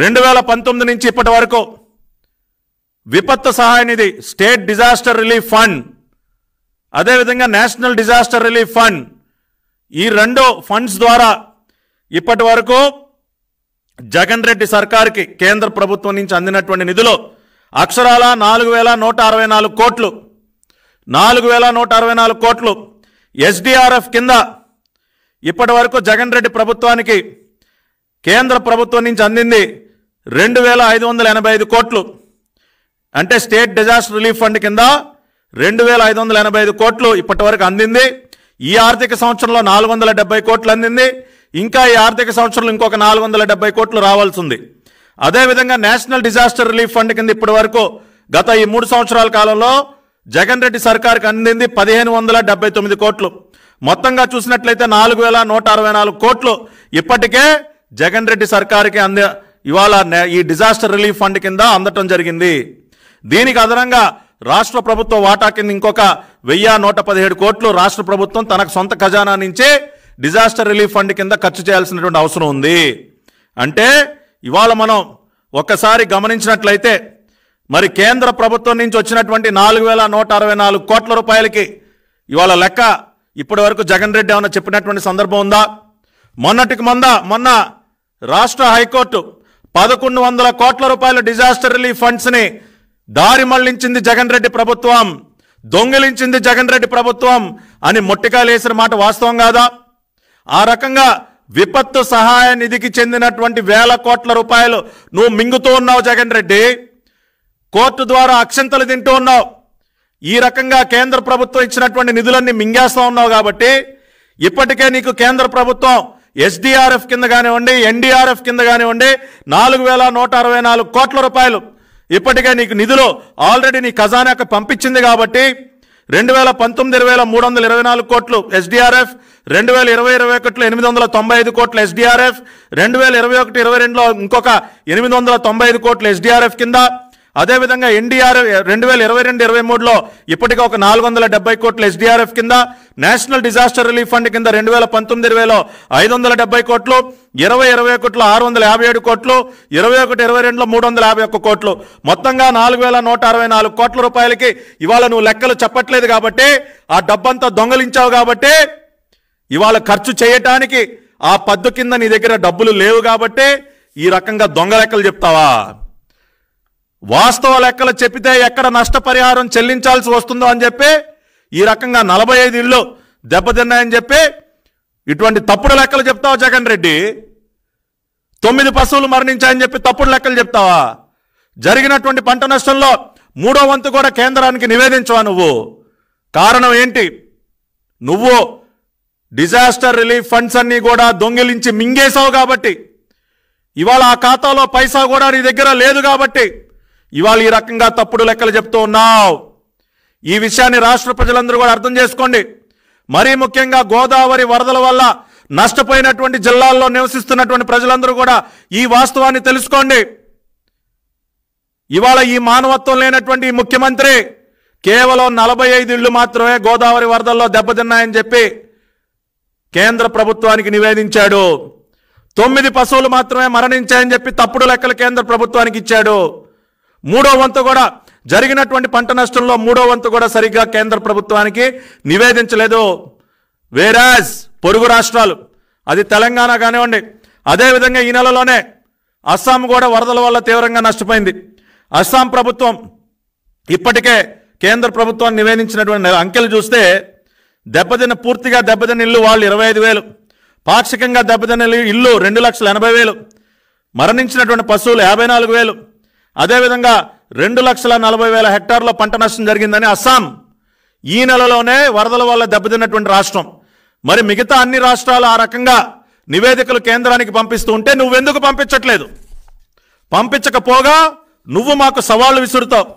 రెండు వేల పంతొమ్మిది నుంచి ఇప్పటి వరకు విపత్తు సహాయ నిధి స్టేట్ డిజాస్టర్ రిలీఫ్ ఫండ్ అదేవిధంగా నేషనల్ డిజాస్టర్ రిలీఫ్ ఫండ్ ఈ రెండు ఫండ్స్ ద్వారా ఇప్పటి వరకు జగన్ రెడ్డి సర్కార్కి కేంద్ర ప్రభుత్వం నుంచి అందినటువంటి నిధులు అక్షరాల నాలుగు వేల నూట అరవై నాలుగు కోట్లు నాలుగు వేల నూట అరవై నాలుగు కోట్లు ఎస్డిఆర్ఎఫ్ కింద ఇప్పటి వరకు జగన్ రెడ్డి ప్రభుత్వానికి కేంద్ర ప్రభుత్వం నుంచి అందింది రెండు వేల ఐదు వందల ఎనభై ఐదు కోట్లు అంటే స్టేట్ డిజాస్టర్ రిలీఫ్ ఫండ్ కింద రెండు వేల ఐదు వందల ఎనభై ఐదు కోట్లు ఇప్పటి వరకు అందింది ఈ ఆర్థిక సంవత్సరంలో నాలుగు వందల డెబ్బై కోట్లు అందింది ఇంకా ఈ ఆర్థిక సంవత్సరంలో ఇంకొక నాలుగు వందల డెబ్బై కోట్లు రావాల్సి ఉంది అదేవిధంగా నేషనల్ డిజాస్టర్ రిలీఫ్ ఫండ్ కింద ఇప్పటి వరకు గత ఈ మూడు సంవత్సరాల కాలంలో జగన్ రెడ్డి సర్కార్కి అందింది పదిహేను వందల డెబ్బై తొమ్మిది కోట్లు మొత్తంగా చూసినట్లయితే నాలుగు వేల నూట అరవై నాలుగు కోట్లు ఇప్పటికే జగన్ రెడ్డి సర్కారుకి అంది ఇవాళ ఈ డిజాస్టర్ రిలీఫ్ ఫండ్ కింద అందటం జరిగింది దీనికి అదనంగా రాష్ట్ర ప్రభుత్వ వాటా కింద ఇంకొక వెయ్యి నూట పదిహేడు కోట్లు రాష్ట్ర ప్రభుత్వం తనకు సొంత ఖజానా నుంచే డిజాస్టర్ రిలీఫ్ ఫండ్ కింద ఖర్చు చేయాల్సినటువంటి అవసరం ఉంది అంటే ఇవాళ మనం ఒక్కసారి గమనించినట్లయితే మరి కేంద్ర ప్రభుత్వం నుంచి వచ్చినటువంటి నాలుగు వేల నూట అరవై నాలుగు కోట్ల రూపాయలకి ఇవాళ లెక్క ఇప్పటి వరకు జగన్ రెడ్డి ఏమైనా చెప్పినటువంటి సందర్భం ఉందా మొన్నటికి మొంద మొన్న రాష్ట్ర హైకోర్టు పదకొండు వందల కోట్ల రూపాయల డిజాస్టర్ రిలీఫ్ ఫండ్స్ని దారి మళ్లించింది జగన్ రెడ్డి ప్రభుత్వం దొంగిలించింది జగన్ రెడ్డి ప్రభుత్వం అని మొట్టికాయలేసిన మాట వాస్తవం కాదా ఆ రకంగా విపత్తు సహాయ నిధికి చెందినటువంటి వేల కోట్ల రూపాయలు నువ్వు మింగుతూ ఉన్నావు జగన్ రెడ్డి కోర్టు ద్వారా అక్షంతలు తింటూ ఉన్నావు ఈ రకంగా కేంద్ర ప్రభుత్వం ఇచ్చినటువంటి నిధులన్నీ మింగేస్తూ ఉన్నావు కాబట్టి ఇప్పటికే నీకు కేంద్ర ప్రభుత్వం ఎస్డిఆర్ఎఫ్ కింద కానివ్వండి ఎన్డీఆర్ఎఫ్ కింద కానివ్వండి నాలుగు వేల నూట అరవై నాలుగు కోట్ల రూపాయలు ఇప్పటికే నీకు నిధులు ఆల్రెడీ నీ ఖజానాకు పంపించింది కాబట్టి రెండు వేల పంతొమ్మిది ఇరవై వేల మూడు వందల ఇరవై నాలుగు కోట్లు ఎస్డిఆర్ఎఫ్ రెండు వేల ఇరవై ఇరవై ఒకటిలో ఎనిమిది వందల తొంభై ఐదు కోట్లు ఎస్డిఆర్ఎఫ్ రెండు వేల ఇరవై ఒకటి ఇరవై రెండులో ఇంకొక ఎనిమిది వందల తొంభై ఐదు కోట్లు ఎస్డిఆర్ఎఫ్ కింద అదేవిధంగా ఎన్డీఆర్ రెండు వేల ఇరవై రెండు ఇరవై మూడులో ఇప్పటికే ఒక నాలుగు వందల డెబ్బై కోట్లు ఎస్డీఆర్ఎఫ్ కింద నేషనల్ డిజాస్టర్ రిలీఫ్ ఫండ్ కింద రెండు వేల పంతొమ్మిది ఇరవైలో ఐదు వందల డెబ్బై కోట్లు ఇరవై ఇరవై ఒకటిలో ఆరు వందల యాభై ఏడు కోట్లు ఇరవై ఒకటి ఇరవై రెండులో మూడు వందల యాభై ఒక్క కోట్లు మొత్తంగా నాలుగు వేల నూట అరవై నాలుగు కోట్ల రూపాయలకి ఇవాళ నువ్వు లెక్కలు చెప్పట్లేదు కాబట్టి ఆ డబ్బంతా దొంగలించావు కాబట్టి ఇవాళ ఖర్చు చేయటానికి ఆ పద్దు కింద నీ దగ్గర డబ్బులు లేవు కాబట్టి ఈ రకంగా దొంగ లెక్కలు చెప్తావా వాస్తవ లెక్కలు చెప్పితే ఎక్కడ నష్టపరిహారం చెల్లించాల్సి వస్తుందో అని చెప్పి ఈ రకంగా నలభై ఐదు ఇళ్ళు దెబ్బతిన్నాయని చెప్పి ఇటువంటి తప్పుడు లెక్కలు చెప్తావా జగన్ రెడ్డి తొమ్మిది పశువులు మరణించాయని చెప్పి తప్పుడు లెక్కలు చెప్తావా జరిగినటువంటి పంట నష్టంలో మూడో వంతు కూడా కేంద్రానికి నివేదించవా నువ్వు కారణం ఏంటి నువ్వు డిజాస్టర్ రిలీఫ్ ఫండ్స్ అన్నీ కూడా దొంగిలించి మింగేశావు కాబట్టి ఇవాళ ఆ ఖాతాలో పైసా కూడా నీ దగ్గర లేదు కాబట్టి ఇవాళ ఈ రకంగా తప్పుడు లెక్కలు చెప్తూ ఉన్నావు ఈ విషయాన్ని రాష్ట్ర ప్రజలందరూ కూడా అర్థం చేసుకోండి మరీ ముఖ్యంగా గోదావరి వరదల వల్ల నష్టపోయినటువంటి జిల్లాల్లో నివసిస్తున్నటువంటి ప్రజలందరూ కూడా ఈ వాస్తవాన్ని తెలుసుకోండి ఇవాళ ఈ మానవత్వం లేనటువంటి ముఖ్యమంత్రి కేవలం నలభై ఐదు ఇళ్లు మాత్రమే గోదావరి వరదల్లో దెబ్బతిన్నాయని చెప్పి కేంద్ర ప్రభుత్వానికి నివేదించాడు తొమ్మిది పశువులు మాత్రమే మరణించాయని చెప్పి తప్పుడు లెక్కలు కేంద్ర ప్రభుత్వానికి ఇచ్చాడు మూడో వంతు కూడా జరిగినటువంటి పంట నష్టంలో మూడో వంతు కూడా సరిగ్గా కేంద్ర ప్రభుత్వానికి నివేదించలేదు వేరాజ్ పొరుగు రాష్ట్రాలు అది తెలంగాణ కానివ్వండి అదేవిధంగా ఈ నెలలోనే అస్సాం కూడా వరదల వల్ల తీవ్రంగా నష్టపోయింది అస్సాం ప్రభుత్వం ఇప్పటికే కేంద్ర ప్రభుత్వం నివేదించినటువంటి అంకెలు చూస్తే దెబ్బతిన్న పూర్తిగా దెబ్బతిన్న ఇల్లు వాళ్ళు ఇరవై ఐదు వేలు పాక్షికంగా దెబ్బతిన్న ఇల్లు రెండు లక్షల ఎనభై వేలు మరణించినటువంటి పశువులు యాభై నాలుగు వేలు అదేవిధంగా రెండు లక్షల నలభై వేల హెక్టార్ల పంట నష్టం జరిగిందని అస్సాం ఈ నెలలోనే వరదల వల్ల దెబ్బతిన్నటువంటి రాష్ట్రం మరి మిగతా అన్ని రాష్ట్రాలు ఆ రకంగా నివేదికలు కేంద్రానికి పంపిస్తూ ఉంటే నువ్వెందుకు పంపించట్లేదు పంపించకపోగా నువ్వు మాకు సవాళ్లు విసురుతావు